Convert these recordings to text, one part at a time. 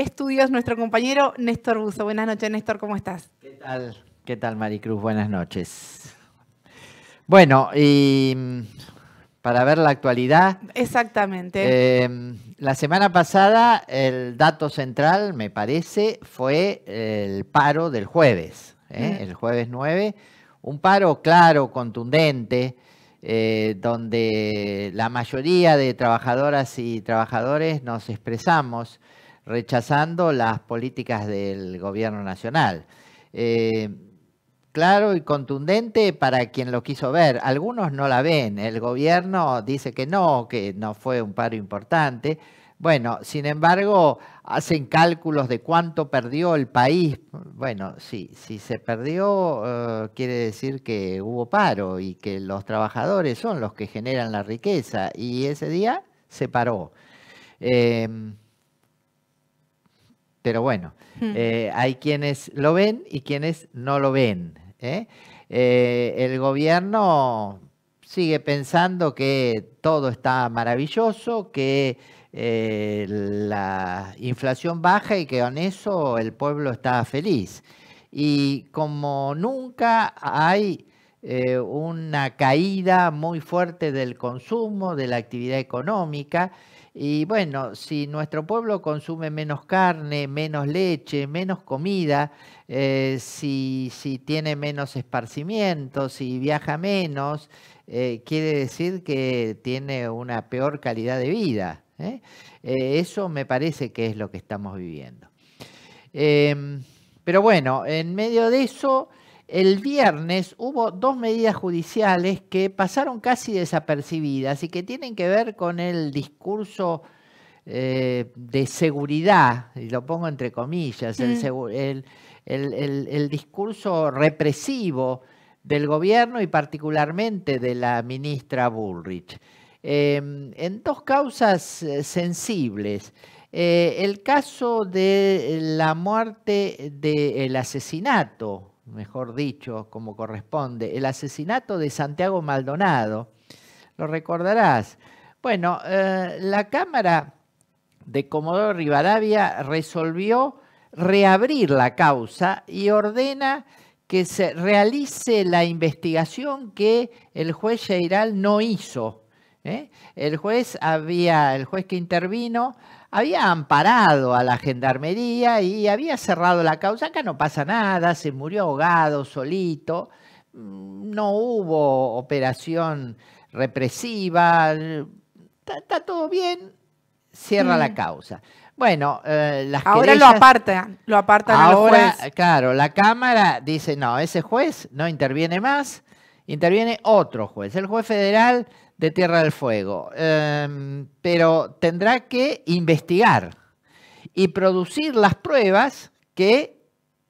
Estudios, nuestro compañero Néstor Buzo. Buenas noches, Néstor, ¿cómo estás? ¿Qué tal? ¿Qué tal, Maricruz? Buenas noches. Bueno, y mm, para ver la actualidad. Exactamente. Em, la semana pasada el dato central, me parece, fue el paro del jueves, ¿eh? el jueves 9. Un paro claro, contundente, eh, donde la mayoría de trabajadoras y trabajadores nos expresamos rechazando las políticas del gobierno nacional. Eh, claro y contundente para quien lo quiso ver. Algunos no la ven. El gobierno dice que no, que no fue un paro importante. Bueno, sin embargo, hacen cálculos de cuánto perdió el país. Bueno, sí, si se perdió, eh, quiere decir que hubo paro y que los trabajadores son los que generan la riqueza. Y ese día se paró. Eh, pero bueno, hmm. eh, hay quienes lo ven y quienes no lo ven. ¿eh? Eh, el gobierno sigue pensando que todo está maravilloso, que la inflación baja y que con eso el pueblo está feliz. Y como nunca hay una caída muy fuerte del consumo, de la actividad económica, y bueno, si nuestro pueblo consume menos carne, menos leche, menos comida, eh, si, tiene menos esparcimiento, si viaja menos, eh, quiere decir que tiene una peor calidad de vida. ¿eh? eso me parece que es lo que estamos viviendo. Em, pero bueno, en medio de eso el viernes hubo dos medidas judiciales que pasaron casi desapercibidas y que tienen que ver con el discurso eh, de seguridad, y lo pongo entre comillas, mm. el, discurso represivo del gobierno y particularmente de la ministra Bullrich. Em, en dos causas eh, sensibles. Eh, el caso de la muerte, del asesinato mejor dicho, como corresponde, el asesinato de Santiago Maldonado, lo recordarás. Bueno, eh, la Cámara de Comodoro Rivadavia resolvió reabrir la causa y ordena que se realice la investigación que el juez Geiral no hizo ¿eh? El juez había, el juez que intervino, había amparado a la gendarmería y había cerrado la causa. Acá no pasa nada, se murió ahogado, solito, mm, no hubo operación represiva, está, todo bien, cierra la mm. causa. Bueno, eh, ahora lo apartan, lo apartan ahora, claro, la cámara dice no, ese juez no interviene más, interviene otro juez, el juez federal de Tierra del Fuego, em, pero tendrá que investigar y producir las pruebas que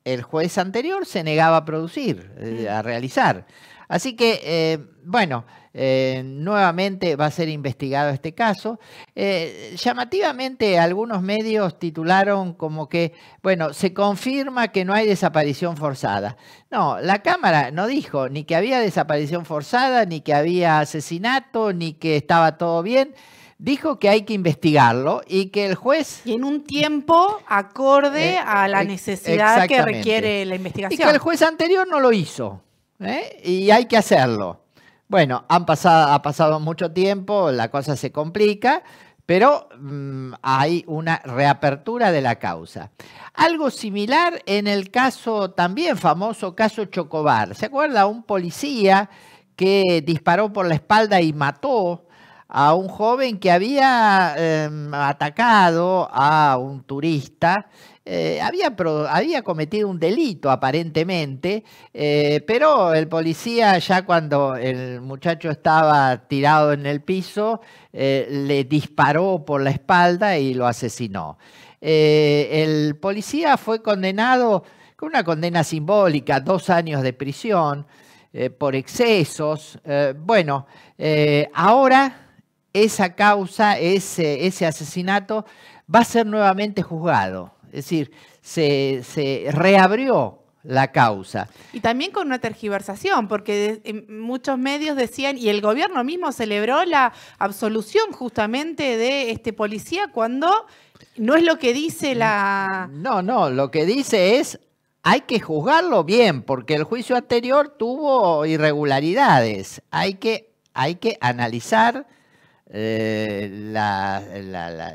el juez anterior se negaba a producir, eh, a realizar. Así que, eh, bueno, eh, nuevamente va a ser investigado este caso. Eh, llamativamente, algunos medios titularon como que, bueno, se confirma que no hay desaparición forzada. No, la Cámara no dijo ni que había desaparición forzada, ni que había asesinato, ni que estaba todo bien dijo que hay que investigarlo y que el juez... Y en un tiempo acorde eh, a la necesidad que requiere la investigación. Y que el juez anterior no lo hizo y hay que hacerlo. Bueno, ha pasado mucho tiempo, la cosa se complica, pero mm, hay una reapertura de la causa. Algo similar en el caso también famoso, caso Chocobar. ¿Se acuerda? Un policía que disparó por la espalda y mató a un joven que había em, atacado a un turista eh, había, cometido un delito aparentemente, eh, pero el policía ya cuando el muchacho estaba tirado en el piso, eh, le disparó por la espalda y lo asesinó. el policía fue condenado con una condena simbólica, dos años de prisión por excesos. bueno, ahora esa causa, ese asesinato va a ser nuevamente juzgado. Es decir, se, reabrió la causa. Y también con una tergiversación, porque muchos medios decían, y el gobierno mismo celebró la absolución justamente de este policía cuando no es lo que dice la... No, no, lo que dice es, hay que juzgarlo bien, porque el juicio anterior tuvo irregularidades. Hay que, hay que analizar eh,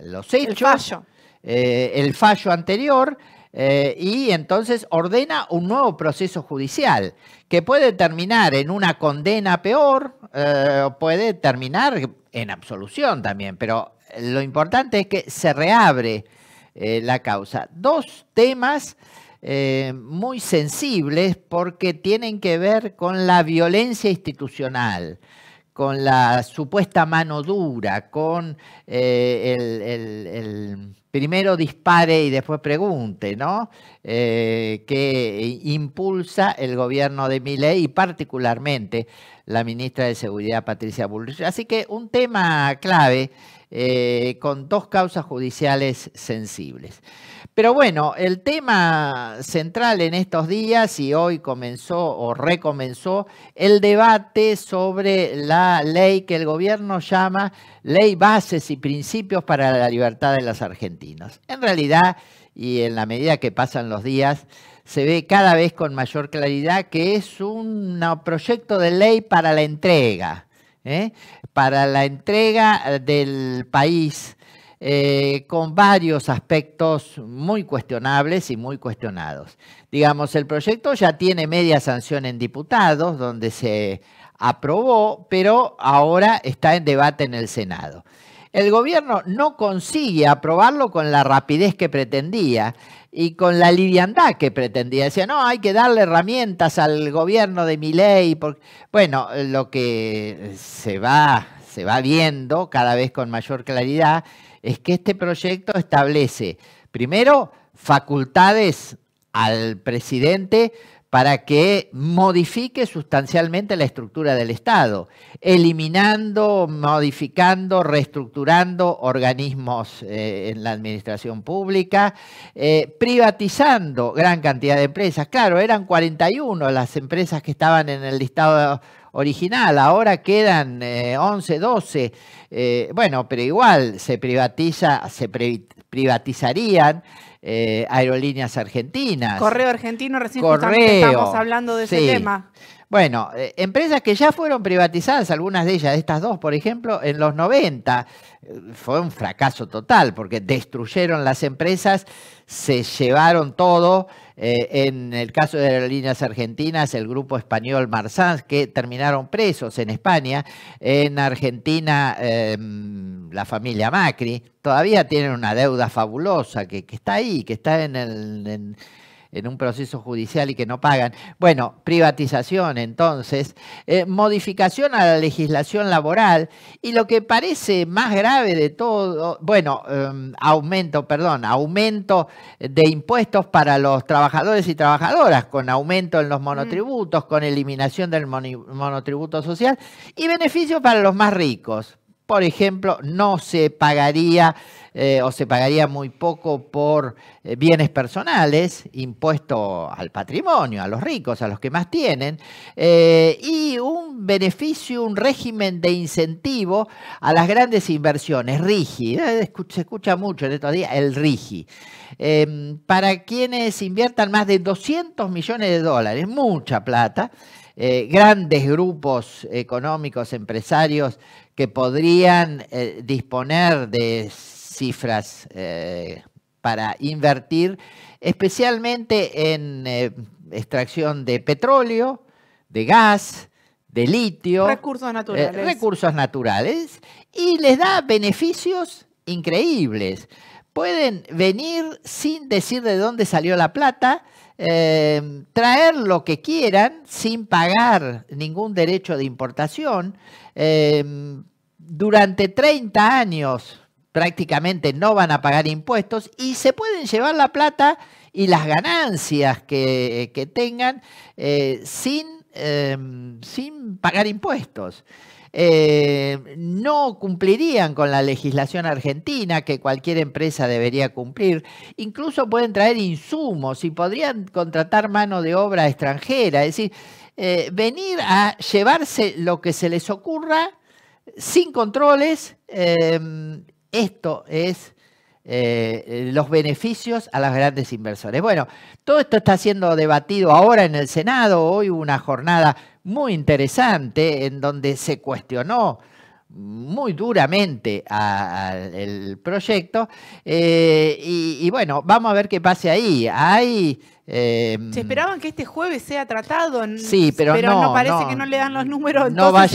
los hechos. Eh, el fallo anterior eh, y entonces ordena un nuevo proceso judicial que puede terminar en una condena peor, eh, puede terminar en absolución también, pero lo importante es que se reabre la causa. Dos temas muy sensibles porque tienen que ver con la violencia institucional con la supuesta mano dura, con eh, el, primero dispare y después pregunte, ¿no? Eh, que impulsa el gobierno de Milei y particularmente la ministra de Seguridad Patricia Bullrich. Así que un tema clave eh, con dos causas judiciales sensibles. Pero bueno, el tema central en estos días y hoy comenzó o recomenzó el debate sobre la ley que el gobierno llama Ley Bases y Principios para la Libertad de los Argentinos. En realidad, y en la medida que pasan los días, se ve cada vez con mayor claridad que es un proyecto de ley para la entrega, ¿eh? para la entrega eh, del país, eh, con varios aspectos muy cuestionables y muy cuestionados. Digamos, el proyecto ya tiene media sanción en diputados, donde se aprobó, pero ahora está en debate en el Senado. El gobierno no consigue aprobarlo con la rapidez que pretendía y con la liviandad que pretendía. Decía, no, hay que darle herramientas al gobierno de mi Porque... Bueno, lo que se va, se va viendo cada vez con mayor claridad es que este proyecto establece, primero, facultades al presidente para que modifique sustancialmente la estructura del Estado, eliminando, modificando, reestructurando organismos eh, en la administración pública, eh, privatizando gran cantidad de empresas. Claro, eran 41 las empresas que estaban en el listado original, ahora quedan 11, eh, 12. bueno, pero igual se privatiza, se, privatizarían eh, aerolíneas argentinas. Correo argentino, recién estamos hablando de ese tema. Bueno, eh, empresas que ya fueron privatizadas, algunas de ellas, estas dos, por ejemplo, en los 90, eh, fue un fracaso total porque destruyeron las empresas, se llevaron todo, eh, en el caso de las líneas Argentinas, el grupo español Marsans, que terminaron presos en España. En Argentina, em, la familia Macri. Todavía tienen una deuda fabulosa que, está ahí, que está en el en un proceso judicial y que no pagan. Bueno, privatización entonces, eh, modificación a la legislación laboral y lo que parece más grave de todo, bueno, em, aumento, perdón, aumento de impuestos para los trabajadores y trabajadoras, con aumento en los mm. monotributos, con eliminación del monotributo social y beneficios para los más ricos por ejemplo, no se pagaría eh, o se pagaría muy poco por eh, bienes personales, impuesto al patrimonio, a los ricos, a los que más tienen, eh, y un beneficio, un régimen de incentivo a las grandes inversiones, RIGI, se escucha mucho en estos días, el RIGI, em, para quienes inviertan más de 200 millones de dólares, mucha plata, eh, grandes grupos económicos, empresarios, que podrían eh, disponer de cifras eh, para invertir, especialmente en extracción de petróleo, de gas, de litio. Recursos naturales. recursos naturales. Y les da beneficios increíbles pueden venir sin decir de dónde salió la plata, eh, traer lo que quieran sin pagar ningún derecho de importación. Eh, durante 30 años prácticamente no van a pagar impuestos y se pueden llevar la plata y las ganancias que, tengan eh, sin Em, sin pagar impuestos. Em, no cumplirían con la legislación argentina que cualquier empresa debería cumplir. Incluso pueden traer insumos y podrían contratar mano de obra extranjera. Es decir, eh, venir a llevarse lo que se les ocurra sin controles, em, esto es eh, eh, los beneficios a las grandes inversores. Bueno, todo esto está siendo debatido ahora en el Senado. Hoy hubo una jornada muy interesante en donde se cuestionó muy duramente al proyecto. Eh, y, bueno, vamos a ver qué pase ahí. Hay. Em, se esperaban que este jueves sea tratado, sí, pero, no, parece que no le dan los números. No va, a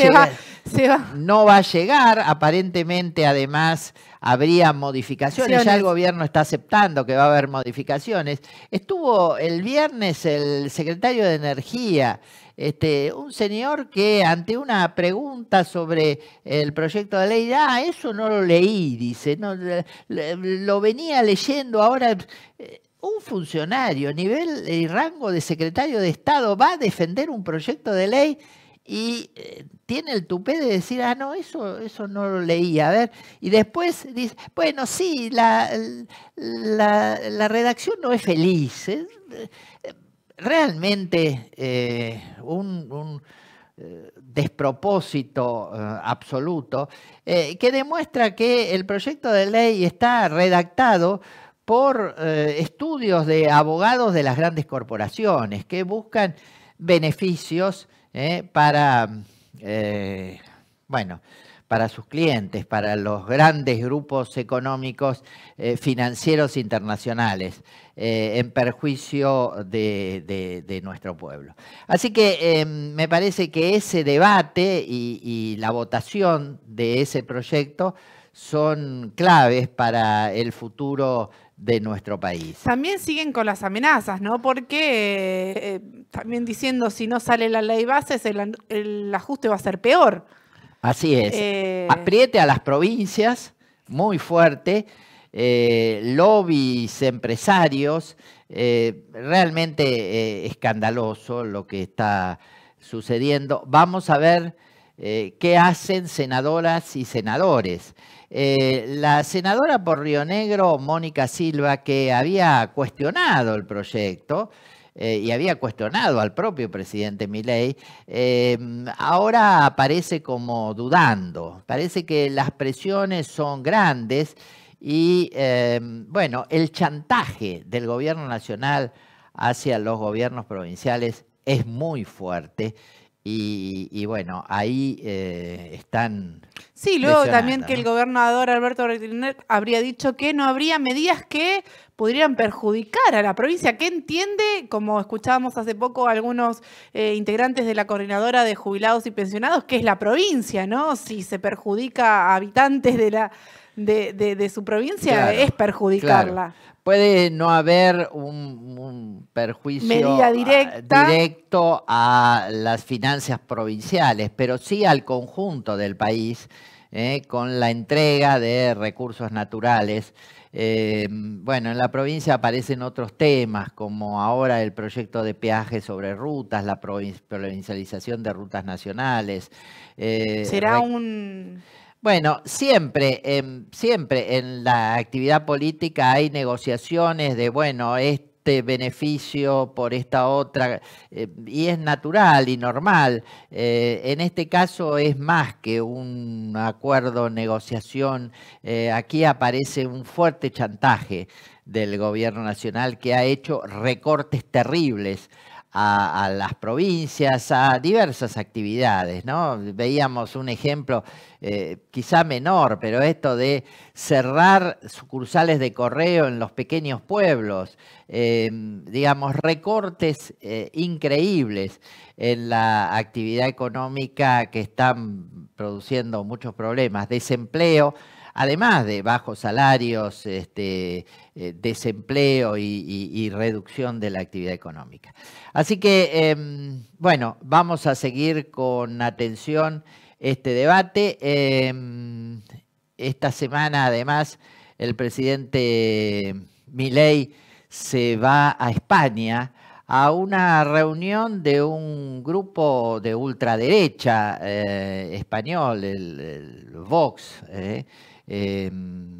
no va a llegar. Aparentemente, además, habría modificaciones. Ya el gobierno está aceptando que va a haber modificaciones. Estuvo el viernes el secretario de Energía este, un señor que ante una pregunta sobre el proyecto de ley, ah, eso no lo leí, dice, no, lo venía leyendo ahora. Eh, un funcionario, a nivel y rango de secretario de Estado, va a defender un proyecto de ley y eh, tiene el tupé de decir, ah, no, eso, eso no lo leí, a ver. Y después dice, bueno, sí, la, la, la redacción no es feliz. Eh, realmente eh, un, eh, despropósito eh, absoluto que demuestra que el proyecto de ley está redactado por estudios de abogados de las grandes corporaciones que buscan beneficios para, bueno, para sus clientes, para los grandes grupos económicos eh, financieros internacionales, eh, en perjuicio de, nuestro pueblo. Así que em, me parece que ese debate y, la votación de ese proyecto son claves para el futuro de nuestro país. También siguen con las amenazas, ¿no? Porque eh, también diciendo si no sale la ley base el ajuste va a ser peor. Así es. Eh. Apriete a las provincias muy fuerte, eh, lobbies empresarios, eh, realmente escandaloso lo que está sucediendo. Vamos a ver qué hacen senadoras y senadores. la senadora por Río Negro, Mónica Silva, que había cuestionado el proyecto, eh, y había cuestionado al propio presidente Milley, em, ahora aparece como dudando. Parece que las presiones son grandes y, em, bueno, el chantaje del gobierno nacional hacia los gobiernos provinciales es muy fuerte. Y, bueno, ahí eh, están. Sí, luego también que el gobernador Alberto Bertiner habría dicho que no habría medidas que pudieran perjudicar a la provincia, ¿Qué entiende, como escuchábamos hace poco algunos eh, integrantes de la coordinadora de jubilados y pensionados, que es la provincia, ¿no? Si se perjudica a habitantes de la de, su provincia, es perjudicarla puede no haber un, perjuicio ah, directo a las finanzas provinciales, pero sí al conjunto del país eh, con la entrega de recursos naturales. Em, bueno, en la provincia aparecen otros temas, como ahora el proyecto de peaje sobre rutas, la provincialización de rutas nacionales. Eh, ¿Será un bueno, siempre, em, siempre en la actividad política hay negociaciones de, bueno, este beneficio por esta otra, em, y es natural y normal. Eh, en este caso es más que un acuerdo, negociación. Eh, aquí aparece un fuerte chantaje del gobierno nacional que ha hecho recortes terribles a, las provincias, a diversas actividades. ¿no? Veíamos un ejemplo eh, quizá menor, pero esto de cerrar sucursales de correo en los pequeños pueblos, em, digamos, recortes eh, increíbles en la actividad económica que están produciendo muchos problemas, desempleo además de bajos salarios, este, eh, desempleo y, reducción de la actividad económica. Así que, em, bueno, vamos a seguir con atención este debate. Em, esta semana, además, el presidente Milei se va a España a una reunión de un grupo de ultraderecha eh, español, el, el Vox, eh, Em,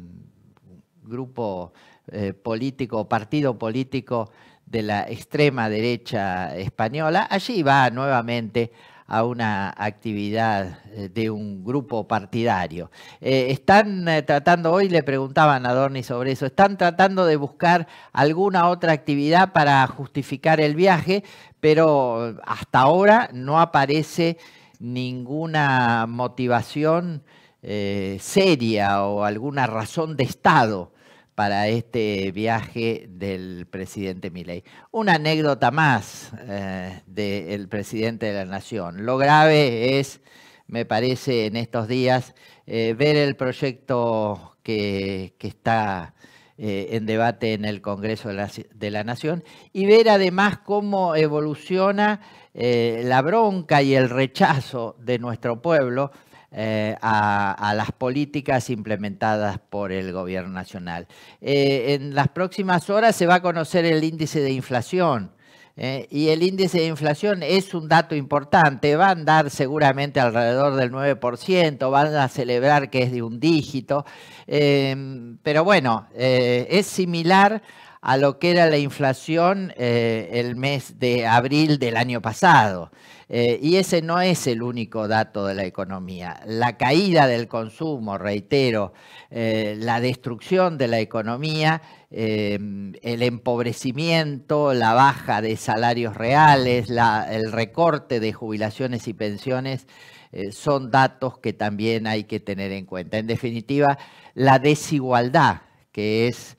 grupo eh, político, partido político de la extrema derecha española, allí va nuevamente a una actividad eh, de un grupo partidario. Eh, están tratando, hoy le preguntaban a Dorni sobre eso, están tratando de buscar alguna otra actividad para justificar el viaje, pero hasta ahora no aparece ninguna motivación eh, seria o alguna razón de Estado para este viaje del presidente Milei. Una anécdota más eh, del presidente de la Nación. Lo grave es, me parece, en estos días, eh, ver el proyecto que, está en debate en el Congreso de la, de la, Nación y ver además cómo evoluciona la bronca y el rechazo de nuestro pueblo eh, a, las políticas implementadas por el gobierno nacional. Eh, en las próximas horas se va a conocer el índice de inflación. Eh, y el índice de inflación es un dato importante, va a andar seguramente alrededor del 9%, van a celebrar que es de un dígito, pero bueno, es similar a lo que era la inflación eh, el mes de abril del año pasado. Eh, y ese no es el único dato de la economía. La caída del consumo, reitero, eh, la destrucción de la economía, el empobrecimiento, la baja de salarios reales, el recorte de jubilaciones y pensiones, son datos que también hay que tener en cuenta. En definitiva, la desigualdad, que es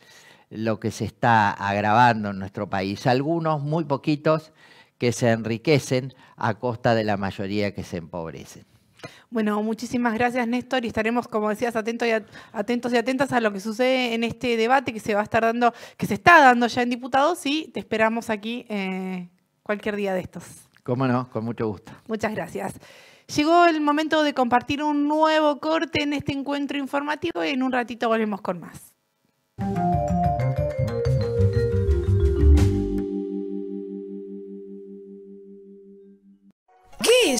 lo que se está agravando en nuestro país. Algunos, muy poquitos, que se enriquecen a costa de la mayoría que se empobrecen. Bueno, muchísimas gracias Néstor y estaremos, como decías, atentos y, atentos y atentas a lo que sucede en este debate que se va a estar dando, que se está dando ya en diputados y te esperamos aquí eh, cualquier día de estos. Cómo no, con mucho gusto. Muchas gracias. Llegó el momento de compartir un nuevo corte en este encuentro informativo y en un ratito volvemos con más.